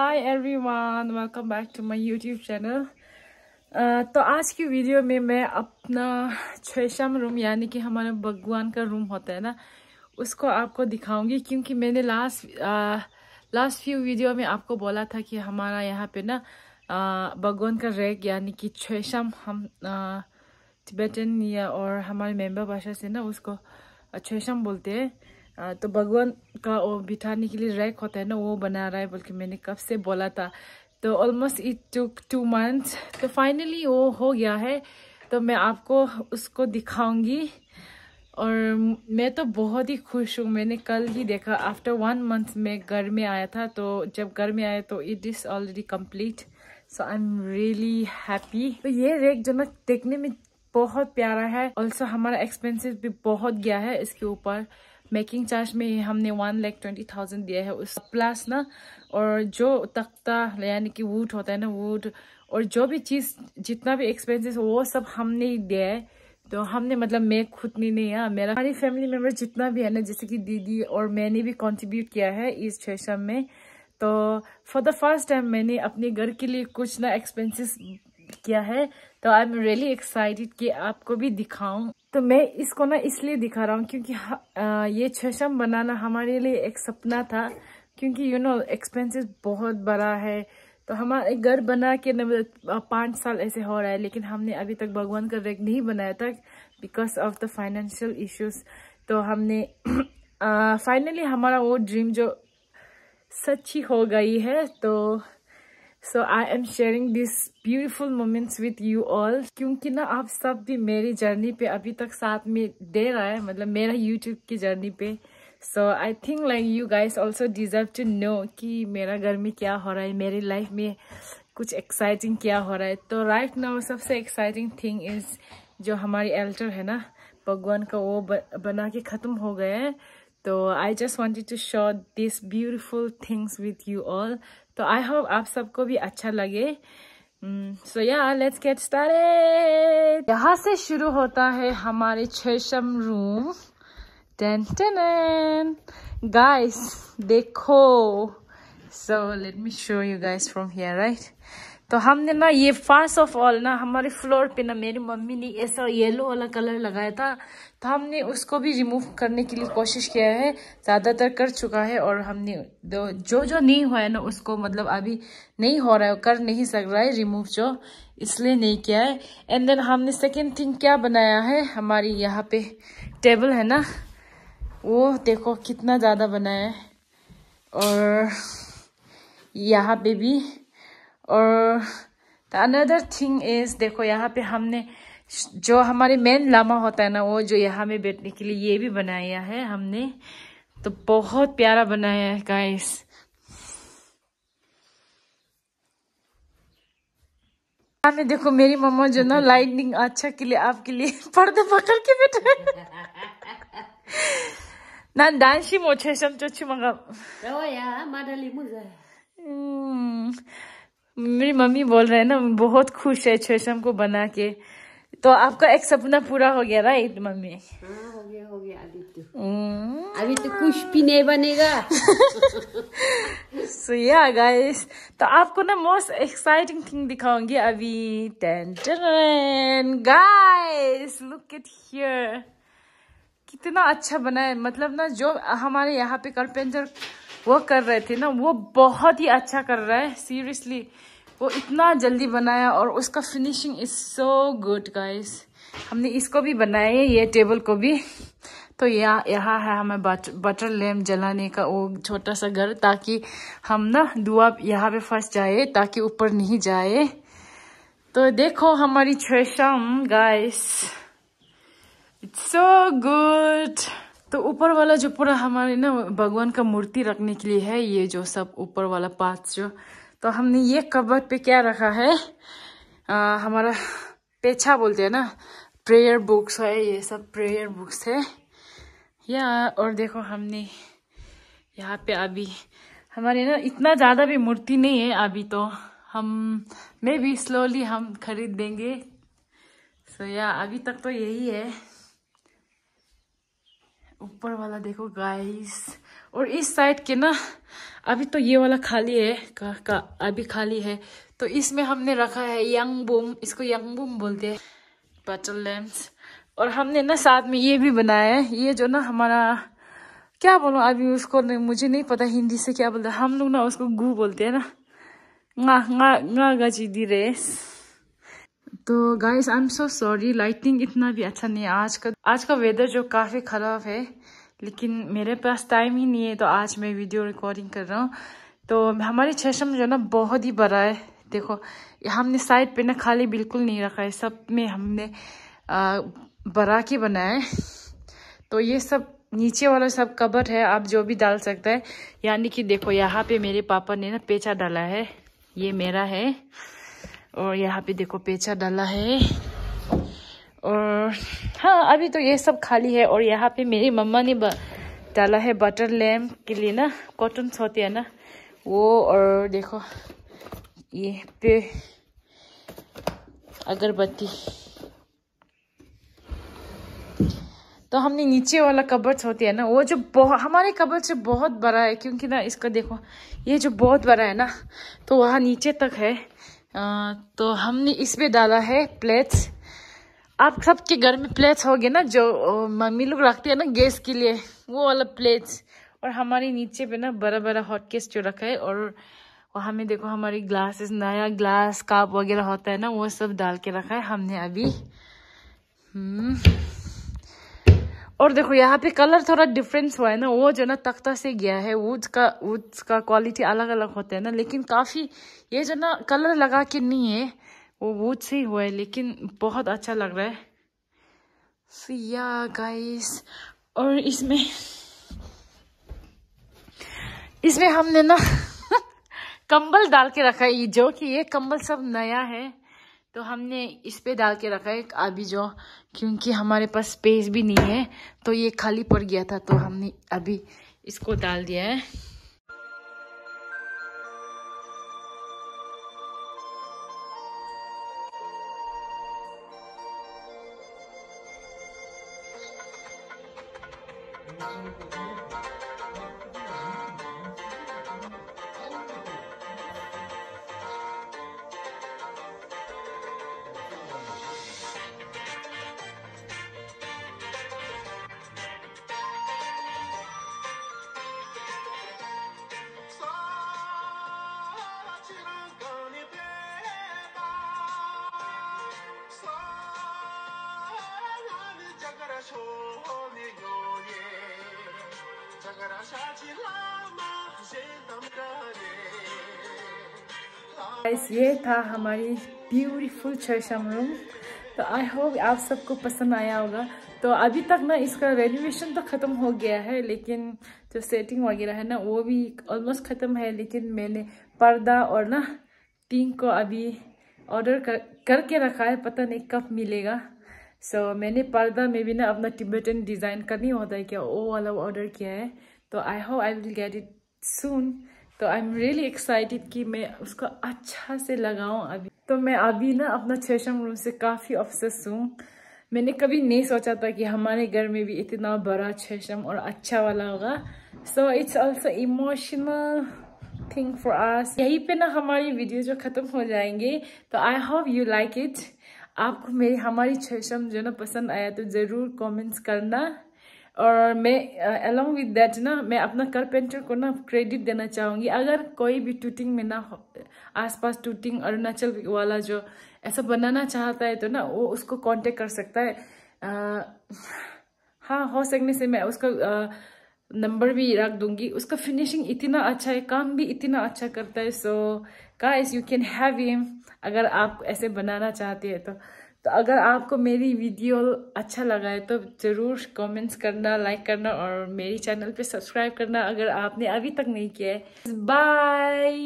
Hi everyone welcome back to my YouTube channel तो आज की वीडियो में मैं अपना छेशम रूम यानी कि हमारे भगवान का रूम होता है ना उसको आपको दिखाऊंगी क्योंकि मैंने लास्ट लास्ट फ्यू वीडियो में आपको बोला था कि हमारा यहाँ पे ना uh, भगवान का रैग यानी कि छेशम हम टिबेटन uh, या और हमारे मेम्बर भाषा से ना उसको uh, छेशम बोलते हैं तो भगवान का वो बिठाने के लिए रैक होता है ना वो बना रहा है बल्कि मैंने कब से बोला था तो almost it took two months तो फाइनली वो हो गया है तो मैं आपको उसको दिखाऊंगी और मैं तो बहुत ही खुश हूँ मैंने कल ही देखा आफ्टर वन मंथ मैं घर में आया था तो जब घर में आया तो it is already complete so I am really happy तो ये रेक जो ना देखने में बहुत प्यारा है ऑल्सो हमारा एक्सपेंसिस भी बहुत गया है इसके ऊपर मेकिंग चार्ज में हमने वन लैख ट्वेंटी थाउजेंड दिया है उस प्लस ना और जो तख्ता यानी कि वुड होता है ना वुड और जो भी चीज़ जितना भी एक्सपेंसेस वो सब हमने ही दिया है तो हमने मतलब मैं खुद नहीं नहीं है हाँ, मेरा हमारी फैमिली मेम्बर जितना भी है ना जैसे कि दीदी और मैंने भी कंट्रीब्यूट किया है इस सेशन में तो फॉर द फर्स्ट टाइम मैंने अपने घर के लिए कुछ ना एक्सपेंसेस किया है तो आई एम रियली एक्साइटेड कि आपको भी दिखाऊं तो मैं इसको ना इसलिए दिखा रहा हूँ क्योंकि ये छशम बनाना हमारे लिए एक सपना था क्योंकि यू नो एक्सपेंसेस बहुत बड़ा है तो हमारे घर बना के पाँच साल ऐसे हो रहा है लेकिन हमने अभी तक भगवान का रेक नहीं बनाया था because of the financial issues तो हमने फाइनली हमारा वो ड्रीम जो सच्ची हो गई है तो so I am sharing this beautiful moments with you all क्योंकि ना आप सब भी मेरी जर्नी पे अभी तक साथ में दे रहा है मतलब मेरा यूट्यूब की जर्नी पे so I think like you guys also deserve to know कि मेरा घर में क्या हो रहा है मेरी लाइफ में कुछ एक्साइटिंग क्या हो रहा है तो राइट right नाउ सबसे एक्साइटिंग थिंग इज़ जो हमारी एल्टर है ना भगवान का वो बना के ख़त्म हो गया है तो I just wanted to show this beautiful things with you all तो आई होप आप सबको भी अच्छा लगे सो या लेट्स गेट स्टार्टेड यहाँ से शुरू होता है हमारे छम रूम टेन टेन गाइस देखो so let me show you guys from here right तो हमने ना ये फर्स्ट ऑफ ऑल ना हमारे फ्लोर पे ना मेरी मम्मी ने ऐसा येलो वाला कलर लगाया था तो हमने उसको भी रिमूव करने के लिए कोशिश किया है ज़्यादातर कर चुका है और हमने जो जो नहीं हुआ है ना उसको मतलब अभी नहीं हो रहा है कर नहीं सक रहा है रिमूव जो इसलिए नहीं किया है एंड देन हमने सेकेंड थिंग क्या बनाया है हमारी यहाँ पे टेबल है ना वो देखो कितना ज़्यादा बनाया है और यहाँ पे भी और द अनदर थिंग इज़ देखो यहाँ पे हमने जो हमारे मेन लामा होता है ना वो जो यहाँ में बैठने के लिए ये भी बनाया है हमने तो बहुत प्यारा बनाया है गाइस में देखो मेरी मम्मा जो ना लाइटनिंग अच्छा के लिए आपके लिए पर्दे पकड़ के बैठे ना डांसी मोछे समचोची मगा हम्म, मेरी मम्मी बोल रहे हैं ना बहुत खुश है छेशम को बना के तो आपका एक सपना पूरा हो गया राइट मम्मी हाँ हो गया हो गया अभी तो हम्म। अभी तो कुछ भी नहीं बनेगा सो या गाइस तो आपको ना मोस्ट एक्साइटिंग थिंग दिखाऊंगी अभी टेन टेन गाइस लुक इट हियर कितना अच्छा बना है मतलब ना जो हमारे यहाँ पे कारपेंटर वर्क कर रहे थे ना वो बहुत ही अच्छा कर रहा है सीरियसली वो इतना जल्दी बनाया और उसका finishing is so good guys हमने इसको भी बनाया ये टेबल को भी तो यहाँ यहाँ है हमें बट, बटर लैम्प जलाने का वो छोटा सा घर ताकि हम ना दुआ यहाँ पे फंस जाए ताकि ऊपर नहीं जाए तो देखो हमारी छम गाइस इट्स सो गुड तो ऊपर वाला जो पूरा हमारे ना भगवान का मूर्ति रखने के लिए है ये जो सब ऊपर वाला पार्ट जो तो हमने ये कबर पे क्या रखा है आ, हमारा पेछा बोलते हैं ना प्रेयर बुक्स है ये सब प्रेयर बुक्स है या और देखो हमने यहाँ पे अभी हमारे ना इतना ज़्यादा भी मूर्ति नहीं है अभी तो हम मे भी स्लोली हम खरीद देंगे सो so, या अभी तक तो यही है ऊपर वाला देखो गाइस और इस साइड के ना अभी तो ये वाला खाली है का, का अभी खाली है तो इसमें हमने रखा है यंग बूम इसको यंग बूम बोलते हैं बटल लैम्प्स और हमने ना साथ में ये भी बनाया है ये जो ना हमारा क्या बोलो अभी उसको नहीं, मुझे नहीं पता हिंदी से क्या बोलते हम लोग ना उसको गु बोलते हैं ना गा गा nga दी रेस तो guys I am so sorry lighting इतना भी अच्छा नहीं है आज का आज का वेदर जो काफ़ी ख़राब है लेकिन मेरे पास टाइम ही नहीं है तो आज मैं वीडियो रिकॉर्डिंग कर रहा हूँ तो हमारे छेशम जो ना बहुत ही बड़ा है देखो हमने साइड पे ना खाली बिल्कुल नहीं रखा है सब में हमने बड़ा के बनाया है तो ये सब नीचे वाला सब कबर है आप जो भी डाल सकते हैं यानी कि देखो यहाँ पे मेरे पापा ने ना पेचा डाला है ये मेरा है और यहाँ पे देखो पेचा डाला है और हाँ अभी तो ये सब खाली है और यहाँ पे मेरी मम्मा ने डाला है बटर लैम के लिए ना कॉटन होते हैं ना वो और देखो ये पे अगरबत्ती तो हमने नीचे वाला कबर्ड्स होते है ना वो जो बहुत हमारे कबर से बहुत बड़ा है क्योंकि ना इसका देखो ये जो बहुत बड़ा है ना तो वहाँ नीचे तक है आ, तो हमने इस पर डाला है प्लेट्स आप सबके घर में प्लेट्स गए ना जो मम्मी लोग रखते हैं ना गैस के लिए वो वाला प्लेट्स और हमारे नीचे पे ना बड़ा बड़ा हॉट केस जो रखा है और वहाँ में देखो हमारी ग्लासेस नया ग्लास काप वगैरह होता है ना वो सब डाल के रखा है हमने अभी हम्म। और देखो यहाँ पे कलर थोड़ा डिफरेंस हुआ है ना वो जो ना तख्ता से गया है वुड का वुड का क्वालिटी अलग अलग होता है ना लेकिन काफ़ी ये जो ना कलर लगा के नहीं है वो बहुत से हुआ है लेकिन बहुत अच्छा लग रहा है सिया गाइस और इसमें इसमें हमने ना कंबल डाल के रखा है जो कि ये कंबल सब नया है तो हमने इस पे डाल के रखा है अभी जो क्योंकि हमारे पास स्पेस भी नहीं है तो ये खाली पड़ गया था तो हमने अभी इसको डाल दिया है Thank you. गाइस ये था हमारी ब्यूटीफुल चर्चम रूम तो आई होप आप सबको पसंद आया होगा तो अभी तक ना इसका रेनोवेशन तो ख़त्म हो गया है लेकिन जो सेटिंग वगैरह है ना वो भी ऑलमोस्ट ख़त्म है लेकिन मैंने पर्दा और ना टीन को अभी ऑर्डर कर करके रखा है पता नहीं कब मिलेगा सो so, मैंने पर्दा में भी ना अपना टिबेटन डिज़ाइन करनी होता है क्या वो वाला ऑर्डर किया है तो I hope I will get it soon तो आई एम रियली एक्साइटेड कि मैं उसको अच्छा से लगाऊं अभी तो मैं अभी ना अपना छेशम रूम से काफ़ी ऑफसेस हूँ मैंने कभी नहीं सोचा था कि हमारे घर में भी इतना बड़ा छेशम और अच्छा वाला होगा so it's also emotional thing for us यहीं पे ना हमारी वीडियो जो ख़त्म हो जाएंगे तो I hope you like it आपको मेरी हमारी छेशम जो ना पसंद आया तो ज़रूर कॉमेंट्स करना और मैं अलॉन्ग विद दैट ना मैं अपना कारपेंटर को ना क्रेडिट देना चाहूँगी अगर कोई भी टूटिंग में ना आसपास टूटिंग अरुणाचल वाला जो ऐसा बनाना चाहता है तो ना वो उसको कांटेक्ट कर सकता है आ, uh, हाँ हो सकने से मैं उसका नंबर uh, भी रख दूंगी उसका फिनिशिंग इतना अच्छा है काम भी इतना अच्छा करता है so guys you can have him अगर आप ऐसे बनाना चाहते हैं तो तो अगर आपको मेरी वीडियो अच्छा लगा है तो ज़रूर कमेंट्स करना लाइक करना और मेरी चैनल पे सब्सक्राइब करना अगर आपने अभी तक नहीं किया है बाय